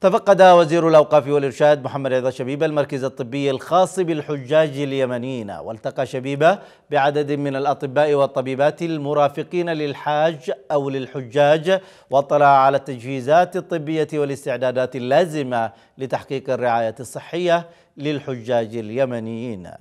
تفقد وزير الأوقاف والإرشاد محمد رضا شبيبة المركز الطبي الخاص بالحجاج اليمنيين والتقى شبيبة بعدد من الأطباء والطبيبات المرافقين للحاج أو للحجاج واطلع على التجهيزات الطبية والاستعدادات اللازمة لتحقيق الرعاية الصحية للحجاج اليمنيين